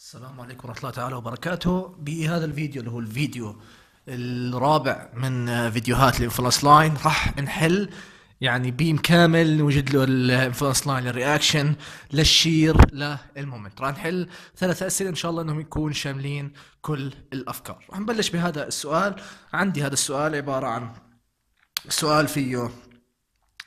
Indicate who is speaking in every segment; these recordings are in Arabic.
Speaker 1: السلام عليكم ورحمة الله تعالى وبركاته بهذا الفيديو اللي هو الفيديو الرابع من فيديوهات الانفلاس لاين راح نحل يعني بيم كامل نوجد له الانفلاس لاين للرياكشن للشير للمومنت راح نحل ثلاث اسئله ان شاء الله انهم يكون شاملين كل الافكار راح نبلش بهذا السؤال عندي هذا السؤال عباره عن سؤال فيه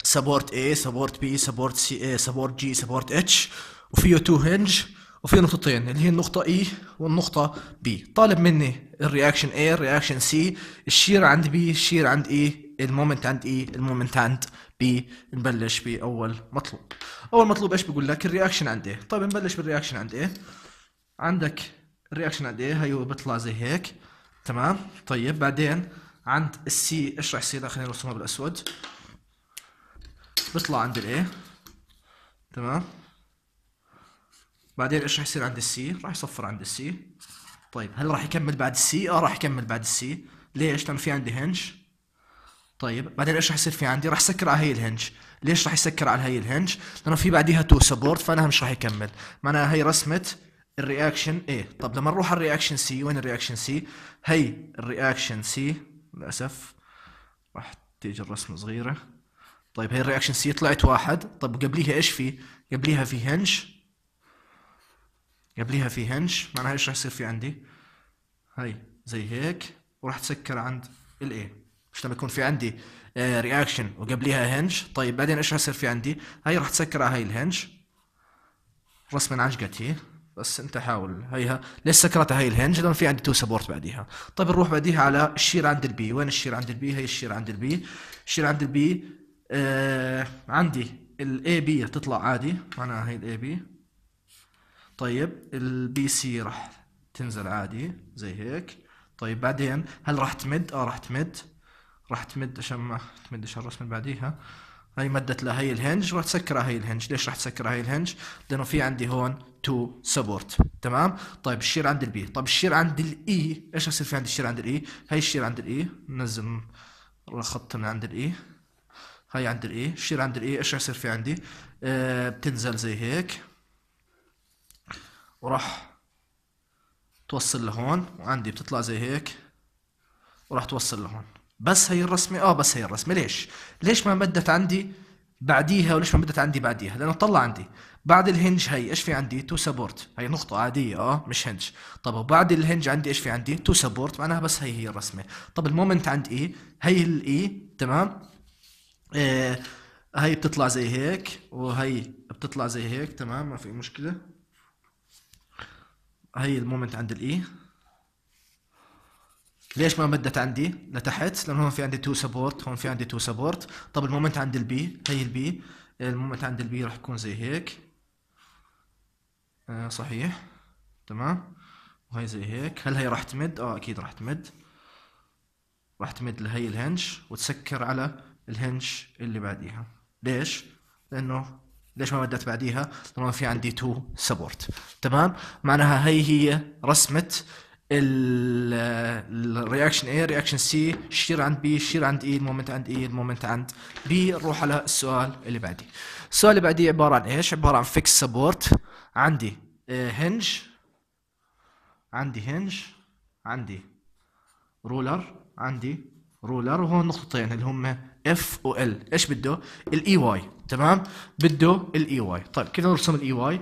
Speaker 1: سبورت اي سبورت بي سبورت اي سبورت جي سبورت اتش وفيه تو هنج وفي نقطتين اللي هي النقطة E والنقطة B طالب مني الرياكشن A الرياكشن C الشير عند B الشير عند E المومنت عند E المومنت عند B نبلش بأول مطلوب أول مطلوب إيش بقول لك الرياكشن عند A طيب نبلش بالرياكشن عند A عندك الرياكشن عند A هيو بيطلع زي هيك تمام طيب بعدين عند السي ايش رح يصير خلينا نرسمها بالاسود بيطلع عند الايه تمام بعدين ايش راح يصير عند السي راح يصفر عند السي طيب هل راح يكمل بعد السي اه راح يكمل بعد السي ليش لانه في عندي هنج طيب بعدين ايش راح يصير في عندي راح سكر على هي الهنج ليش راح يسكر على هي الهنج لانه في بعديها تو سبورت فانا مش راح يكمل معناها هي رسمه الرياكشن اي. طب لما نروح على الرياكشن سي وين الرياكشن سي هي الرياكشن سي للاسف راح تيجي الرسمه صغيره طيب هي الرياكشن سي طلعت واحد طيب قبليها ايش في قبليها في هنج قبليها في هنش معناها ايش رح يصير في عندي هاي زي هيك وراح تسكر عند الاي مش لما يكون في عندي رياكشن آه، وقبليها هنج طيب بعدين ايش يصير في عندي هاي راح تسكر على هاي الهنج رسما عجقت هي بس انت حاول هيها ليش سكرت هاي الهنج لانه في عندي تو سبورت بعديها طيب نروح بعديها على الشير عند البي وين الشير عند البي هي الشير عند البي الشير عند البي آه عندي الاي بي تطلع عادي معناها هي الاي بي طيب البي سي راح تنزل عادي زي هيك طيب بعدين هل راح تمد اه راح تمد راح تمد عشان ما تمد عشان الرسمه اللي بعديها هاي مدت لهي الهنج راح تسكرها هي الهنج ليش راح تسكرها هي الهنج لانه في عندي هون تو سبورت تمام طيب الشير عند البي طيب الشير عند الاي e. ايش راح يصير في عندي الشير عند الاي e؟ هاي الشير عند الاي e. ننزل الخط من عند الاي هاي عند الاي الشير عند الاي ايش راح يصير في عندي آه بتنزل زي هيك وراح توصل لهون وعندي بتطلع زي هيك وراح توصل لهون بس هي الرسمة اه بس هي الرسمة ليش ليش ما بدت عندي بعديها وليش ما بدت عندي بعديها لانه طلع عندي بعد الهنج هي ايش في عندي تو سبورت هي نقطة عادية اه مش هنج طب وبعد الهنج عندي ايش في عندي تو سبورت معناها بس هي هي الرسمة طب المومنت عند اي هي الاي تمام آه هي بتطلع زي هيك وهي بتطلع زي هيك تمام ما في مشكلة هي المومنت عند الاي ليش ما مدت عندي لتحت لانه هون في عندي تو سبورت هون في عندي تو سبورت طب المومنت عند البي هي البي المومنت عند البي راح يكون زي هيك آه صحيح تمام وهي زي هيك هل هي راح تمد اه اكيد راح تمد راح تمد لهي الهنش وتسكر على الهنش اللي بعديها ليش لانه ليش ما بدأت بعديها؟ لأنه في عندي تو سبورت تمام؟ معناها هي هي رسمة الرياكشن A رياكشن C الشير عند B الشير عند E المومنت عند E المومنت عند B نروح على السؤال اللي بعديه السؤال اللي بعديه عبارة عن ايش؟ عبارة عن فيكس سبورت عندي هنج عندي هنج عندي رولر عندي رولر وهون نقطتين اللي هم اف و ال ايش بده الاي واي e تمام بده الاي واي e طيب كيف نرسم الاي e واي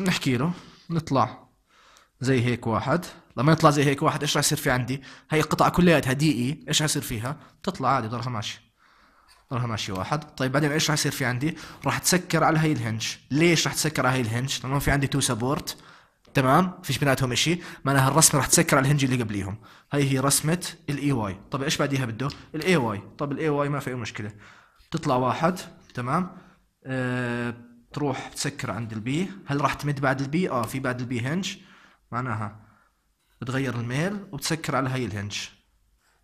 Speaker 1: نحكي له نطلع زي هيك واحد لما يطلع زي هيك واحد ايش راح يصير في عندي هي القطعه كلياتها دي اي e، ايش راح يصير فيها تطلع عادي ضلها ماشي ضلها ماشي واحد طيب بعدين ايش راح يصير في عندي راح تسكر على هي الهنج ليش راح تسكر على هي الهنج لانه في عندي تو سبورت تمام فيش بيناتهم شيء معناها الرسمه راح تسكر على الهنج اللي قبليهم هي هي رسمه الاي واي طب ايش بعديها بده الاي واي طب الاي واي ما في اي مشكله تطلع واحد تمام آه، تروح تسكر عند البي هل راح تمد بعد البي اه في بعد البي هنج معناها بتغير الميل وبتسكر على هاي الهنج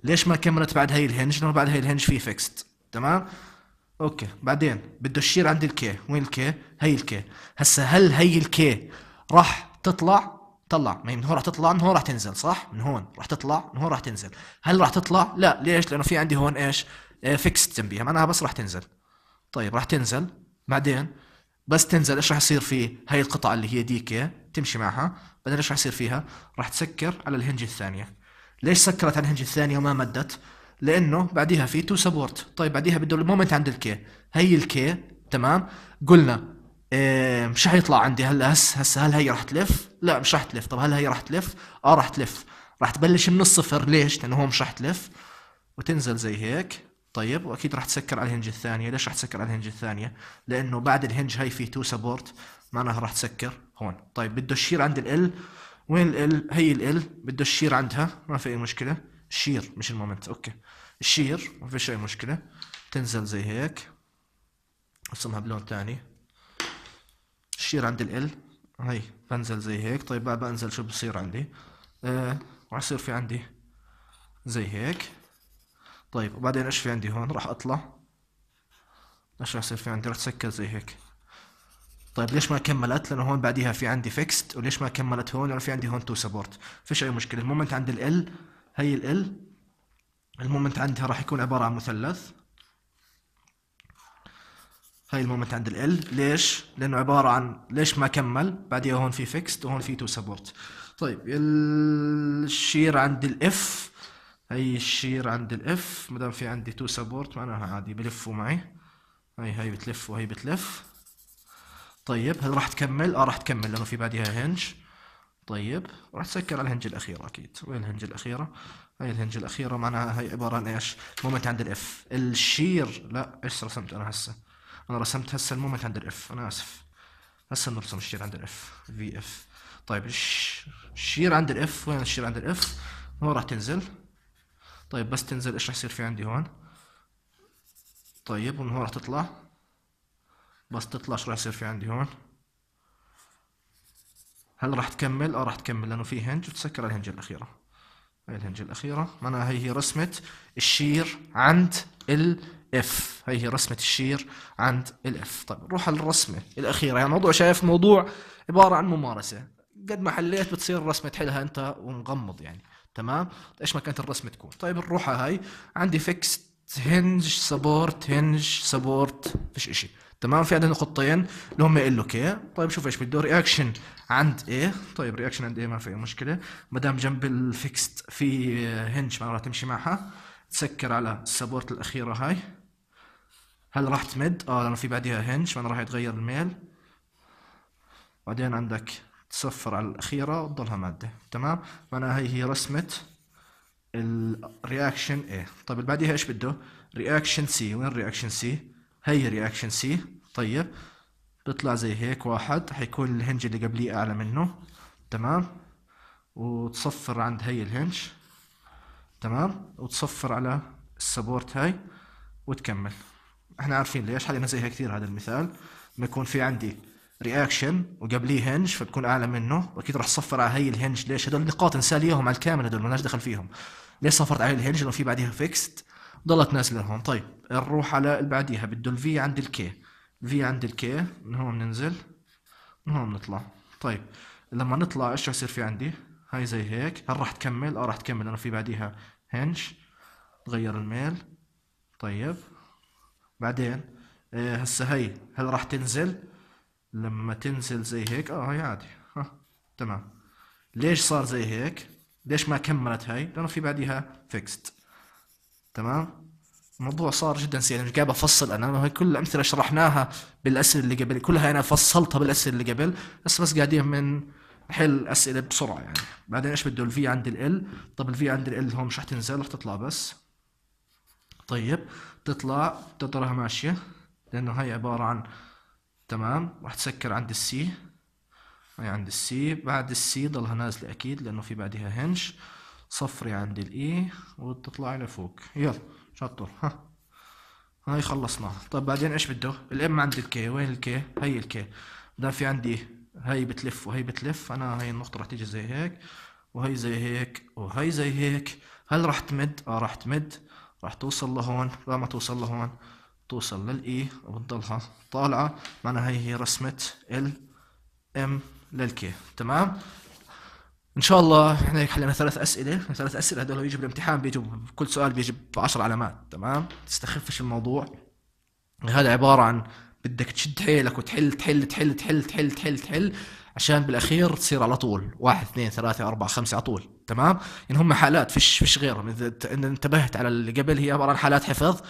Speaker 1: ليش ما كملت بعد هاي الهنج لانه بعد هاي الهنج في فيكست تمام اوكي بعدين بده يشير عند الكي وين الكي هي الكي هسا هل هي الكي راح تطلع طلع ما من هون راح تطلع من هون راح تنزل صح من هون راح تطلع من هون راح تنزل هل راح تطلع لا ليش لانه في عندي هون ايش فيكس آه، تنبيه معناها بس راح تنزل طيب راح تنزل بعدين بس تنزل ايش راح يصير في هاي القطعه اللي هي دي كي تمشي معها بعدين ايش راح يصير فيها راح تسكر على الهنج الثانيه ليش سكرت على الهنج الثانيه وما مدت لانه بعديها في تو سبورت طيب بعديها بده المومنت عند الكي هي الكي تمام قلنا إيه مش حيطلع عندي هلا هسه هسه هل هي راح تلف لا مش راح تلف طب هل هي راح تلف اه راح تلف راح تبلش من الصفر ليش لانه هو مش راح تلف وتنزل زي هيك طيب واكيد راح تسكر على الهنج الثانيه ليش راح تسكر على الهنج الثانيه لانه بعد الهنج هاي في تو سبورت معناها راح تسكر هون طيب بده الشير عند ال وين ال هي ال بده الشير عندها ما في اي مشكله الشير مش المومنت اوكي الشير ما فيش اي مشكله تنزل زي هيك ارسمها بلون ثاني الشير عند ال هي بنزل زي هيك طيب بقى بنزل شو بصير عندي آه راح يصير في عندي زي هيك طيب وبعدين ايش في عندي هون راح اطلع ايش راح يصير في عندي راح تسكر زي هيك طيب ليش ما كملت لانه هون بعديها في عندي فيكست وليش ما كملت هون لانه في عندي هون تو سبورت فيش اي مشكله المومنت عند ال هي ال المومنت عندها راح يكون عباره عن مثلث هاي المومنت عند ال ليش لانه عباره عن ليش ما كمل بعديها هون في فيكست وهون في تو سبورت طيب الشير عند الاف هي الشير عند الاف مادام في عندي تو سبورت معناها عادي بلفوا معي هاي هاي بتلف وهي بتلف طيب هل راح تكمل اه راح تكمل لانه في بعدها هنج طيب راح تسكر على الهنج الاخيره اكيد وين الهنج الاخيره هاي الهنج الاخيره معناها هاي عباره عن ايش مومنت عند الاف الشير لا ايش رسمت انا هسه انا رسمت هسه المومنت عند الاف انا اسف هسه نرسم الشير عند الاف في اف طيب الشير عند الاف وين الشير عند الاف وين راح تنزل طيب بس تنزل ايش رح يصير في عندي هون طيب ومن هون رح تطلع بس تطلع شو رح يصير في عندي هون هل راح تكمل اه راح تكمل لانه في هنج وتسكر الهنج الاخيرة هاي الهنج الاخيرة معناها هي هي رسمة الشير عند الاف هي هي رسمة الشير عند الاف طيب نروح على الرسمة الاخيرة يعني الموضوع شايف موضوع عبارة عن ممارسة قد ما حليت بتصير الرسمة تحلها انت ومغمض يعني تمام ايش ما كانت الرسمه تكون طيب نروح على هاي عندي فيكس هنج سبورت هنج سبورت فيش اشي تمام في عندنا نقطتين اللي هم ال اوكي طيب شوف ايش بده رياكشن عند ايه طيب رياكشن عند ايه ما في اي مشكله ما دام جنب الفيكست في هنج ما راح تمشي معها تسكر على السبورت الاخيره هاي هل راح تمد اه لانه في بعدها هنج ما راح يتغير الميل بعدين عندك تصفر على الأخيرة وتضلها مادة تمام معناها هي هي رسمة الرياكشن A طيب اللي بعديها ايش بده رياكشن C وين رياكشن C هي رياكشن C طيب بيطلع زي هيك واحد حيكون الهنج اللي قبليه أعلى منه تمام وتصفر عند هي الهنج تمام وتصفر على السبورت هاي وتكمل احنا عارفين ليش حلينا زيها كثير هذا المثال ما يكون في عندي رياكشن وقبليه هنج فبكون اعلى منه واكيد راح صفر على هي الهنج ليش هذول نقاط نساليهم على الكامل هذول مالناش دخل فيهم ليش صفرت على الهنج لانه في بعديها فيكست ضلت نازله هون طيب نروح على اللي بعديها بده الفي عند الكي في عند الكي من هون بننزل من هون بنطلع طيب لما نطلع ايش راح يصير في عندي هاي زي هيك هل راح تكمل اه راح تكمل لانه في بعديها هنج غير الميل طيب بعدين آه، هسه هي هل راح تنزل لما تنزل زي هيك اه هي عادي ها تمام ليش صار زي هيك ليش ما كملت هاي لانه في بعديها فيكست تمام الموضوع صار جدا سهل مش يعني قاعد بفصل انا هاي كل الامثله شرحناها بالاسئله اللي قبل كلها انا فصلتها بالاسئله اللي قبل بس بس قاعدين من حل اسئله بسرعه يعني بعدين ايش بده الفي عند ال طب الفي عند ال هون مش رح تنزل رح تطلع بس طيب تطلع تطلعها ماشيه لانه هاي عباره عن تمام راح تسكر عند السي هي عند السي بعد السي ضلها نازله اكيد لانه في بعدها هنش صفري عند الاي e وتطلعي لفوق يلا شطر ها هاي خلصناها طيب بعدين ايش بده الام عند الكي وين الكي هي الكي ده في عندي هي بتلف وهي بتلف انا هي النقطه راح تيجي زي هيك وهي زي هيك وهي زي هيك هل راح تمد اه راح تمد راح توصل لهون لا ما توصل لهون توصل للاي e وبتضلها طالعه معناها هي هي رسمه ال ام للكي تمام ان شاء الله احنا هيك حلينا ثلاث اسئله ثلاث اسئله هدول بيجوا بالامتحان بيجوا كل سؤال بيجي ب 10 علامات تمام تستخفش الموضوع هذا عباره عن بدك تشد حيلك وتحل تحل تحل تحل تحل تحل تحل عشان بالاخير تصير على طول واحد اثنين ثلاثة أربعة خمسة على طول تمام يعني هم حالات فيش فيش غيرهم إذا انتبهت على اللي قبل هي عبارة عن حالات حفظ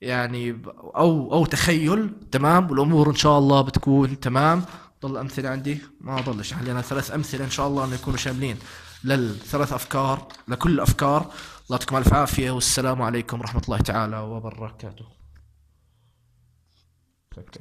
Speaker 1: يعني او او تخيل تمام والامور ان شاء الله بتكون تمام ضل امثله عندي ما ضلش عندي انا ثلاث امثله ان شاء الله انه يكونوا شاملين للثلاث افكار لكل الافكار الله يعطيكم الف عافيه والسلام عليكم ورحمه الله تعالى وبركاته